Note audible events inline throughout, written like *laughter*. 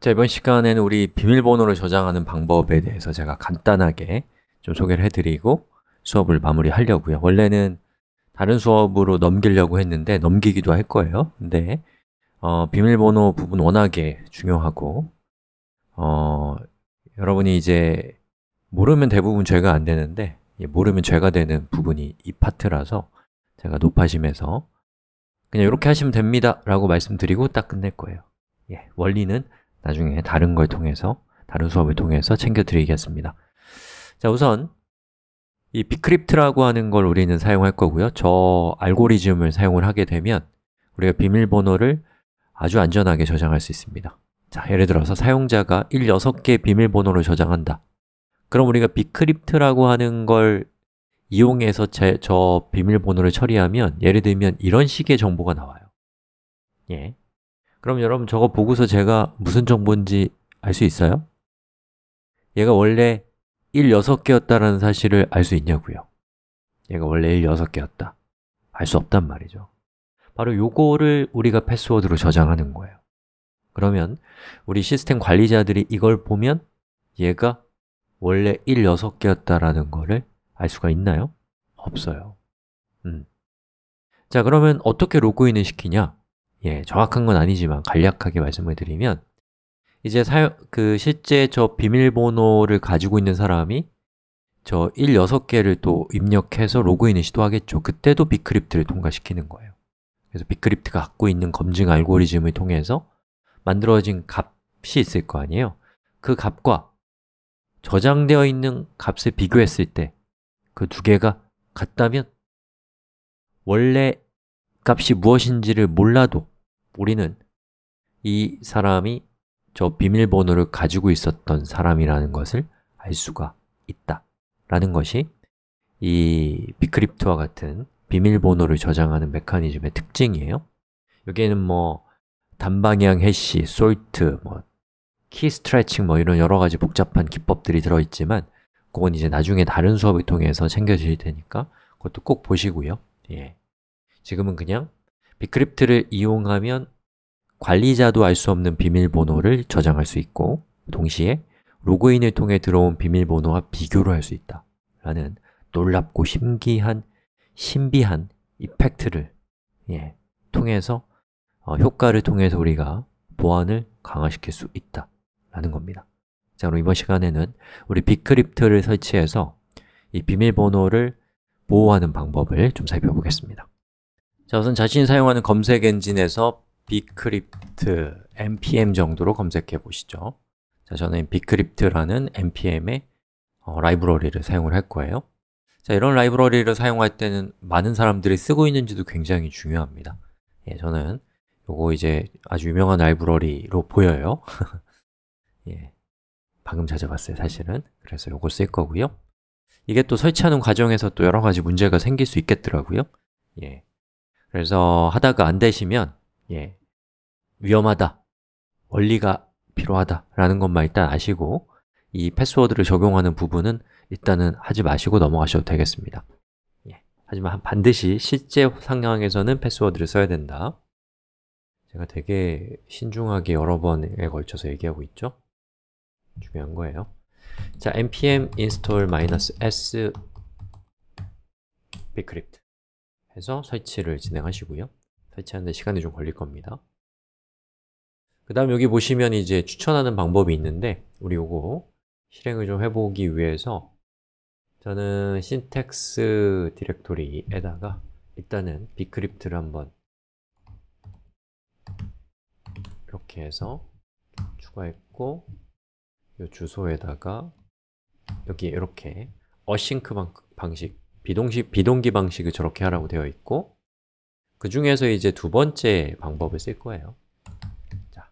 자, 이번 시간에는 우리 비밀번호를 저장하는 방법에 대해서 제가 간단하게 좀 소개를 해드리고 수업을 마무리하려고요 원래는 다른 수업으로 넘기려고 했는데 넘기기도 할 거예요 근데 어, 비밀번호 부분 워낙에 중요하고 어, 여러분이 이제 모르면 대부분 죄가 안 되는데 모르면 죄가 되는 부분이 이 파트라서 제가 높아심에서 그냥 이렇게 하시면 됩니다 라고 말씀드리고 딱 끝낼 거예요 예, 원리는 나중에 다른 걸 통해서 다른 수업을 통해서 챙겨드리겠습니다 자 우선 이 비크립트라고 하는 걸 우리는 사용할 거고요 저 알고리즘을 사용을 하게 되면 우리가 비밀번호를 아주 안전하게 저장할 수 있습니다 자, 예를 들어서 사용자가 1, 6개 비밀번호를 저장한다 그럼 우리가 비크립트라고 하는 걸 이용해서 제, 저 비밀번호를 처리하면 예를 들면 이런 식의 정보가 나와요 예, 그럼 여러분 저거 보고서 제가 무슨 정보인지 알 수 있어요? 얘가 원래 1 6개였다라는 사실을 알 수 있냐고요 얘가 원래 1 6개였다 알 수 없단 말이죠 바로 요거를 우리가 패스워드로 저장하는 거예요 그러면 우리 시스템 관리자들이 이걸 보면 얘가 원래 1 6개였다라는 거를 알 수가 있나요? 없어요 음. 자, 그러면 어떻게 로그인을 시키냐? 예, 정확한 건 아니지만 간략하게 말씀을 드리면 이제 사그 실제 저 비밀번호를 가지고 있는 사람이 저 1, 6개를 또 입력해서 로그인을 시도하겠죠 그때도 비크립트를 통과시키는 거예요 그래서 비크립트가 갖고 있는 검증 알고리즘을 통해서 만들어진 값이 있을 거 아니에요 그 값과 저장되어 있는 값을 비교했을 때 그 두 개가 같다면 원래 값이 무엇인지를 몰라도 우리는 이 사람이 저 비밀번호를 가지고 있었던 사람이라는 것을 알 수가 있다 라는 것이 이 비크립트와 같은 비밀번호를 저장하는 메커니즘의 특징이에요 여기에는 뭐 단방향 해시, 솔트, 뭐키 스트레칭 뭐 이런 여러 가지 복잡한 기법들이 들어있지만 그건 이제 나중에 다른 수업을 통해서 챙겨질 테니까 그것도 꼭 보시고요 예. 지금은 그냥 빅크립트를 이용하면 관리자도 알 수 없는 비밀번호를 저장할 수 있고 동시에 로그인을 통해 들어온 비밀번호와 비교를 할 수 있다 라는 놀랍고 신기한, 신비한 이펙트를 예, 통해서 어, 효과를 통해서 우리가 보안을 강화시킬 수 있다 라는 겁니다 자, 그럼 이번 시간에는 우리 빅크립트를 설치해서 이 비밀번호를 보호하는 방법을 좀 살펴보겠습니다 자, 우선 자신이 사용하는 검색 엔진에서 비크 r 트 npm 정도로 검색해 보시죠. 자, 저는 비크 r 트라는 npm의 어, 라이브러리를 사용을 할 거예요. 자, 이런 라이브러리를 사용할 때는 많은 사람들이 쓰고 있는지도 굉장히 중요합니다. 예, 저는 요거 이제 아주 유명한 라이브러리로 보여요. *laughs* 예, 방금 찾아봤어요, 사실은. 그래서 요거 쓸 거고요. 이게 또 설치하는 과정에서 또 여러 가지 문제가 생길 수 있겠더라고요. 예. 그래서 하다가 안 되시면 예, 위험하다, 원리가 필요하다라는 것만 일단 아시고 이 패스워드를 적용하는 부분은 일단은 하지 마시고 넘어가셔도 되겠습니다 예, 하지만 반드시 실제 상황에서는 패스워드를 써야 된다 제가 되게 신중하게 여러 번에 걸쳐서 얘기하고 있죠 중요한 거예요 자, npm install-s bcrypt 해서 설치를 진행하시고요 설치하는데 시간이 좀 걸릴 겁니다 그 다음 여기 보시면 이제 추천하는 방법이 있는데 우리 요거 실행을 좀 해보기 위해서 저는 신텍스 디렉토리에다가 일단은 bcrypt를 한번 이렇게 해서 추가했고 이 주소에다가 여기 이렇게 어싱크 방식 비동식, 비동기 방식을 저렇게 하라고 되어 있고 그 중에서 이제 두 번째 방법을 쓸 거예요 자,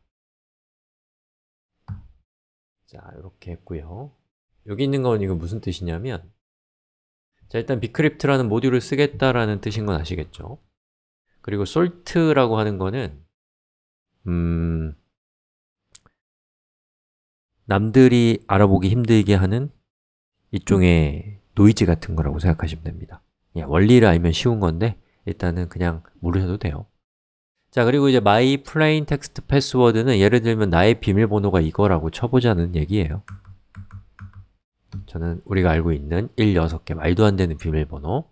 자 이렇게 했고요 여기 있는 건 이거 무슨 뜻이냐면 자 일단 비크립트라는 모듈을 쓰겠다라는 뜻인 건 아시겠죠? 그리고 솔트라고 하는 거는 음... 남들이 알아보기 힘들게 하는 일종의 노이즈 같은 거라고 생각하시면 됩니다 예, 원리를 알면 쉬운 건데 일단은 그냥 모르셔도 돼요 자 그리고 이제 my plain text password는 예를 들면 나의 비밀번호가 이거라고 쳐보자는 얘기예요 저는 우리가 알고 있는 1, 6개 말도 안 되는 비밀번호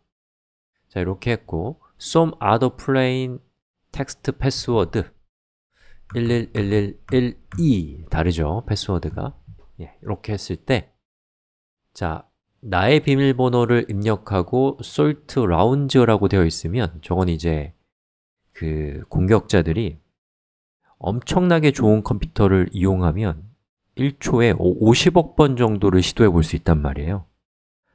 자 이렇게 했고 some other plain text password 111112 다르죠? 패스워드가 예, 이렇게 했을 때 자, 나의 비밀번호를 입력하고 salt round라고 되어 있으면 저건 이제 그 공격자들이 엄청나게 좋은 컴퓨터를 이용하면 1초에 50억 번 정도를 시도해 볼 수 있단 말이에요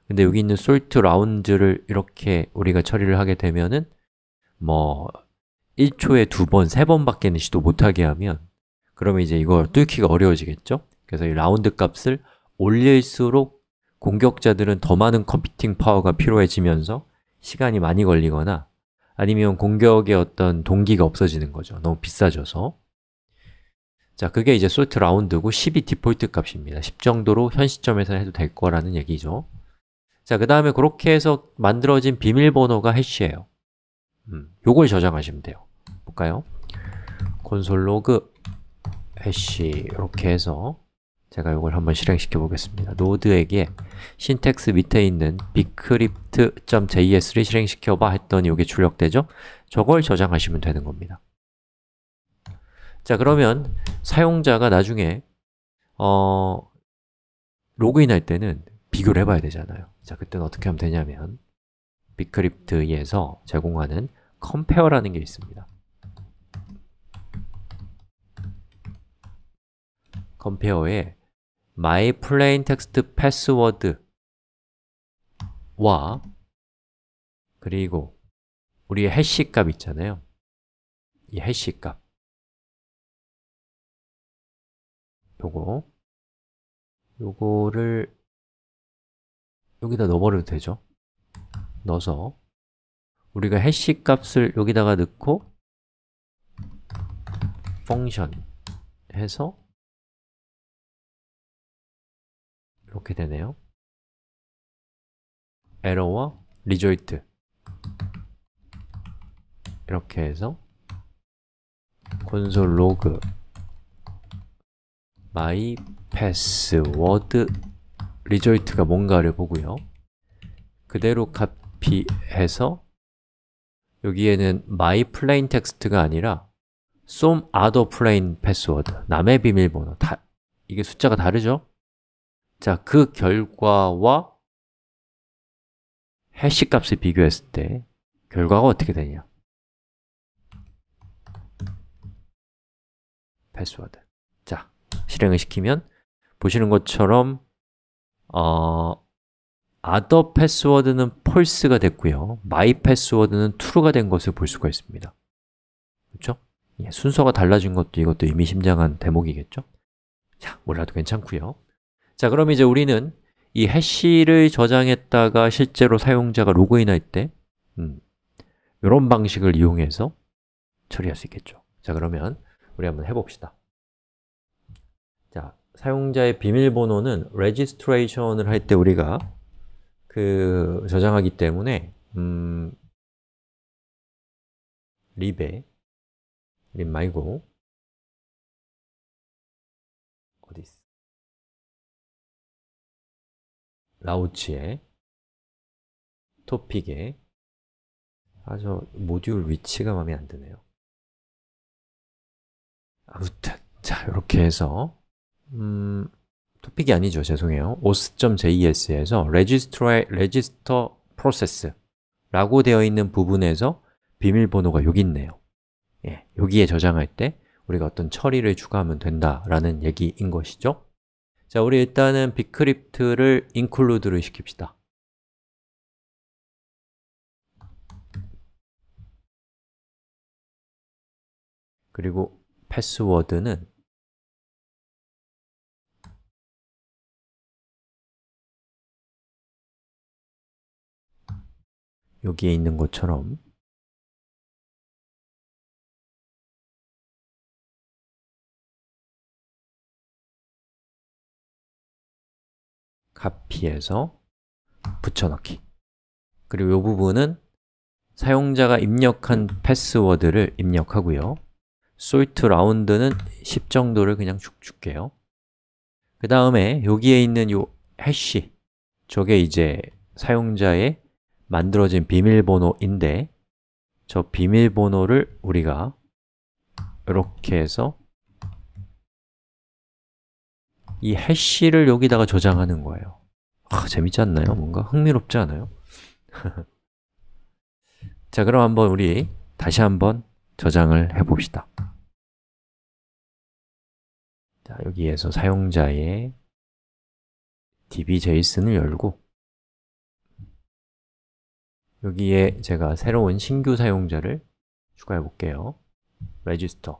근데 여기 있는 salt round를 이렇게 우리가 처리를 하게 되면은 뭐 1초에 두 번, 세 번밖에는 시도 못하게 하면 그러면 이제 이걸 뚫기가 어려워지겠죠? 그래서 이 라운드 값을 올릴수록 공격자들은 더 많은 컴퓨팅 파워가 필요해지면서 시간이 많이 걸리거나 아니면 공격의 어떤 동기가 없어지는 거죠. 너무 비싸져서. 자, 그게 이제 소트 라운드고 10이 디폴트 값입니다. 10 정도로 현시점에서 해도 될 거라는 얘기죠. 자, 그 다음에 그렇게 해서 만들어진 비밀번호가 해시예요. 음, 요걸 저장하시면 돼요. 볼까요? 콘솔로그 o l 해시 이렇게 해서 제가 이걸 한번 실행시켜 보겠습니다. 노드에게 신텍스 밑에 있는 bcrypt.js를 실행시켜 봐 했더니 이게 출력되죠? 저걸 저장하시면 되는 겁니다. 자, 그러면 사용자가 나중에 어, 로그인할 때는 비교를 해봐야 되잖아요. 자, 그때는 어떻게 하면 되냐면 bcrypt에서 제공하는 compare라는 게 있습니다. compare에 my plain text password와 그리고 우리의 해시 값 있잖아요 이 해시 값 요거 요거를 여기다 넣어버려도 되죠 넣어서 우리가 해시 값을 여기다가 넣고 function 해서 이렇게 되네요 error와 result 이렇게 해서 console log my password result가 뭔가를 보고요 그대로 카피해서 여기에는 my plain text가 아니라 some other plain password 남의 비밀번호 다 이게 숫자가 다르죠? 자, 그 결과와 해시 값을 비교했을 때 결과가 어떻게 되냐 패스워드 자, 실행을 시키면 보시는 것처럼 어, other password는 false가 됐고요 my password는 true가 된 것을 볼 수가 있습니다 그렇죠? 예, 순서가 달라진 것도 이것도 의미심장한 대목이겠죠? 자, 몰라도 괜찮고요 자, 그럼 이제 우리는 이 해시를 저장했다가 실제로 사용자가 로그인할 때 음, 이런 방식을 이용해서 처리할 수 있겠죠 자, 그러면 우리 한번 해봅시다 자, 사용자의 비밀번호는 registration을 할 때 우리가 그 저장하기 때문에 음, 립에 립 말고 라우치의 토픽에 아저 모듈 위치가 마음에 안 드네요 아무튼 자 이렇게 해서 음, 토픽이 아니죠 죄송해요 os.js에서 r e g i s t e r register process 라고 되어 있는 부분에서 비밀번호가 여기 있네요 예, 여기에 저장할 때 우리가 어떤 처리를 추가하면 된다라는 얘기인 것이죠 자, 우리 일단은 비크립트를 include를 시킵시다. 그리고 패스워드는 여기에 있는 것처럼 카피해서 붙여넣기 그리고 이 부분은 사용자가 입력한 패스워드를 입력하고요 솔트 라운드는 10 정도를 그냥 쭉 줄게요 그 다음에 여기에 있는 이 해시 저게 이제 사용자의 만들어진 비밀번호인데 저 비밀번호를 우리가 이렇게 해서 이 해시를 여기다가 저장하는 거예요 아, 재밌지 않나요? 뭔가 흥미롭지 않아요? *laughs* 자, 그럼 한번 우리 다시 한번 저장을 해봅시다 자, 여기에서 사용자의 db.json을 열고 여기에 제가 새로운 신규 사용자를 추가해 볼게요 register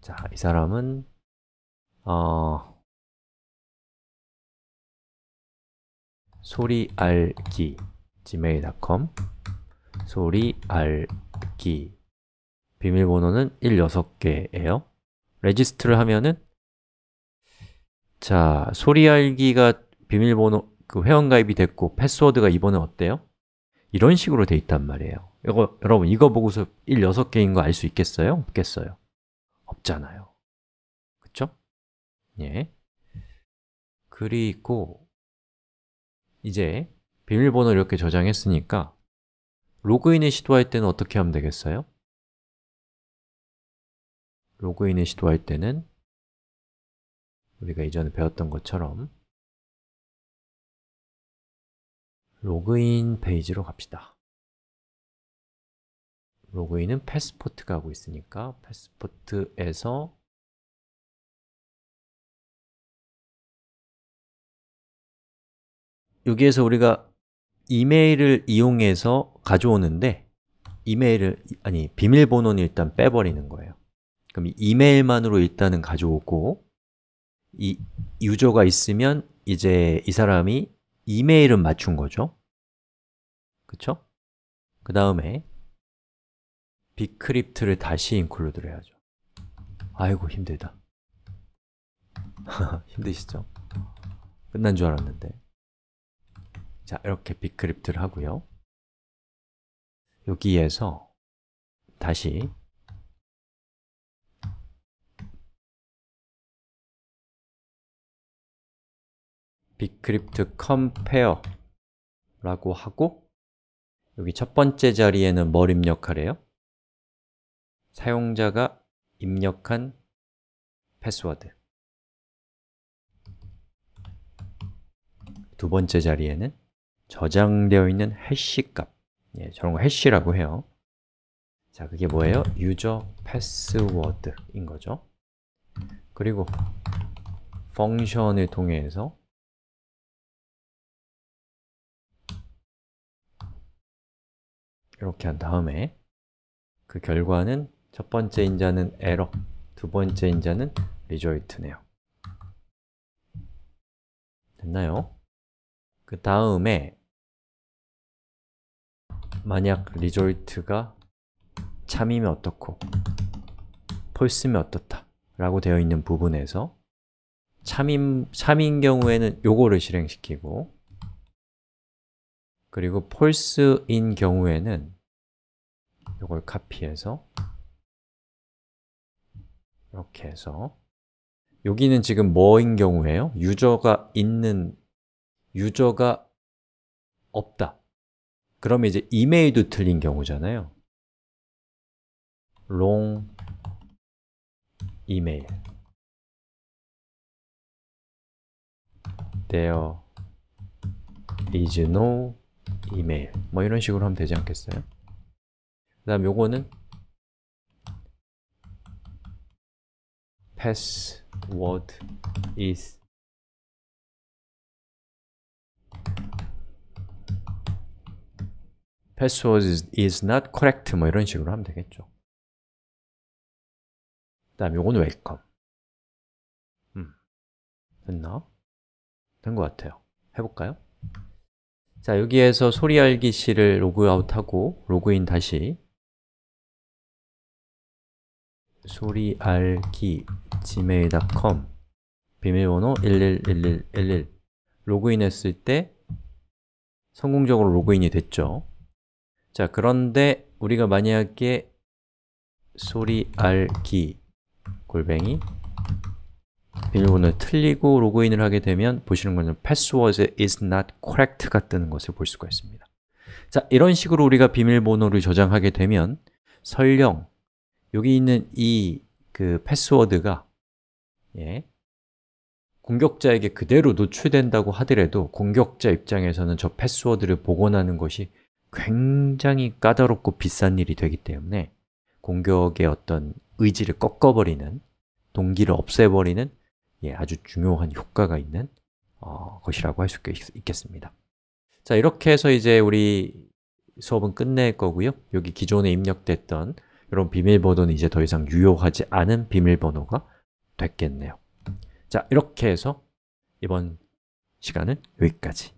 자, 이 사람은 어, 소리 알기 gmail.com 소리 알기 비밀번호는 16개예요. 레지스트를 하면은 자, 소리 알기가 비밀번호 그 회원가입이 됐고 패스워드가 이번에 어때요? 이런 식으로 돼 있단 말이에요. 이거 여러분 이거 보고서 16개인 거 알 수 있겠어요? 없겠어요. 없잖아요. 예. 그리고 이제 비밀번호를 이렇게 저장했으니까 로그인을 시도할 때는 어떻게 하면 되겠어요? 로그인을 시도할 때는 우리가 이전에 배웠던 것처럼 로그인 페이지로 갑시다 로그인은 패스포트가 하고 있으니까 패스포트에서 여기에서 우리가 이메일을 이용해서 가져오는데 이메일을, 아니, 비밀번호는 일단 빼버리는 거예요 그럼 이메일만으로 일단은 가져오고 이 유저가 있으면 이제 이 사람이 이메일은 맞춘 거죠 그쵸? 그 다음에 비크립트를 다시 인클루드를 해야죠 아이고 힘들다 *laughs* 힘드시죠? 끝난 줄 알았는데 자, 이렇게 빅크립트를 하고요 여기에서 다시 빅크립트 컴페어라고 하고 여기 첫 번째 자리에는 뭘 입력하래요? 사용자가 입력한 패스워드 두 번째 자리에는 저장되어 있는 해시 값 예, 저런 거 해시라고 해요 자, 그게 뭐예요? 유저 패스워드인 거죠 그리고 펑션을 통해서 이렇게 한 다음에 그 결과는 첫 번째 인자는 에러, 두 번째 인자는 리조이트네요 됐나요? 그 다음에 만약 result가 참이면 어떻고 false면 어떻다 라고 되어 있는 부분에서 참인, 참인 경우에는 요거를 실행시키고 그리고 false인 경우에는 요걸 카피해서 이렇게 해서 여기는 지금 뭐인 경우에요? 유저가 있는, 유저가 없다 그러면 이제 이메일도 틀린 경우잖아요. long email there is no email 뭐 이런 식으로 하면 되지 않겠어요? 그 다음 요거는 password is password is, is not correct 뭐 이런 식으로 하면 되겠죠. 그 다음 이건 welcome. 음. 됐나? 된 것 같아요. 해볼까요? 자, 여기에서 소리 알기 씨를 로그아웃하고 로그인 다시 소리 알기 gmail.com 비밀번호 111111 로그인 했을 때 성공적으로 로그인이 됐죠. 자, 그런데 우리가 만약에 소리 알기 골뱅이 비밀번호 틀리고 로그인을 하게 되면 보시는 것처럼 password is not correct가 뜨는 것을 볼 수가 있습니다. 자, 이런 식으로 우리가 비밀번호를 저장하게 되면 설령 여기 있는 이 그 패스워드가 예, 공격자에게 그대로 노출된다고 하더라도 공격자 입장에서는 저 패스워드를 복원하는 것이 굉장히 까다롭고 비싼 일이 되기 때문에 공격의 어떤 의지를 꺾어버리는, 동기를 없애버리는 예, 아주 중요한 효과가 있는 어, 것이라고 할 수 있겠습니다 자, 이렇게 해서 이제 우리 수업은 끝낼 거고요 여기 기존에 입력됐던 이런 비밀번호는 이제 더 이상 유효하지 않은 비밀번호가 됐겠네요 자, 이렇게 해서 이번 시간은 여기까지